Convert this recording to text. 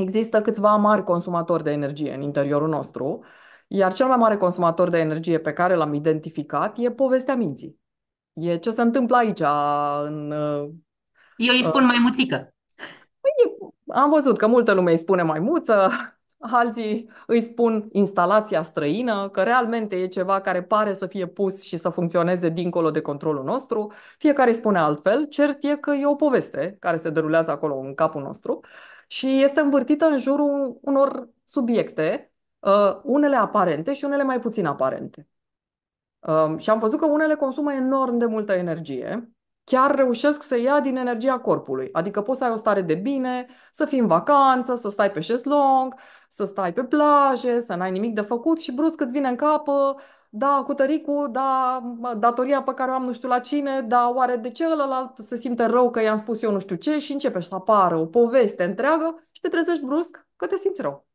există câțiva mari consumatori de energie în interiorul nostru, iar cel mai mare consumator de energie pe care l-am identificat e povestea minții. E ce se întâmplă aici în... Eu îi uh, spun mai muțică. Păi, am văzut că multă lume îi spune mai muță, alții îi spun instalația străină, că realmente e ceva care pare să fie pus și să funcționeze dincolo de controlul nostru. Fiecare îi spune altfel, cert e că e o poveste care se derulează acolo în capul nostru și este învârtită în jurul unor subiecte, uh, unele aparente și unele mai puțin aparente. Um, și am văzut că unele consumă enorm de multă energie, chiar reușesc să ia din energia corpului. Adică poți să ai o stare de bine, să fii în vacanță, să stai pe șezlong, să stai pe plaje, să n-ai nimic de făcut și brusc îți vine în cap, da, cu tăricul, da, datoria pe care o am nu știu la cine, da, oare de celălalt se simte rău că i-am spus eu nu știu ce și începe să apară o poveste întreagă și te trezești brusc că te simți rău.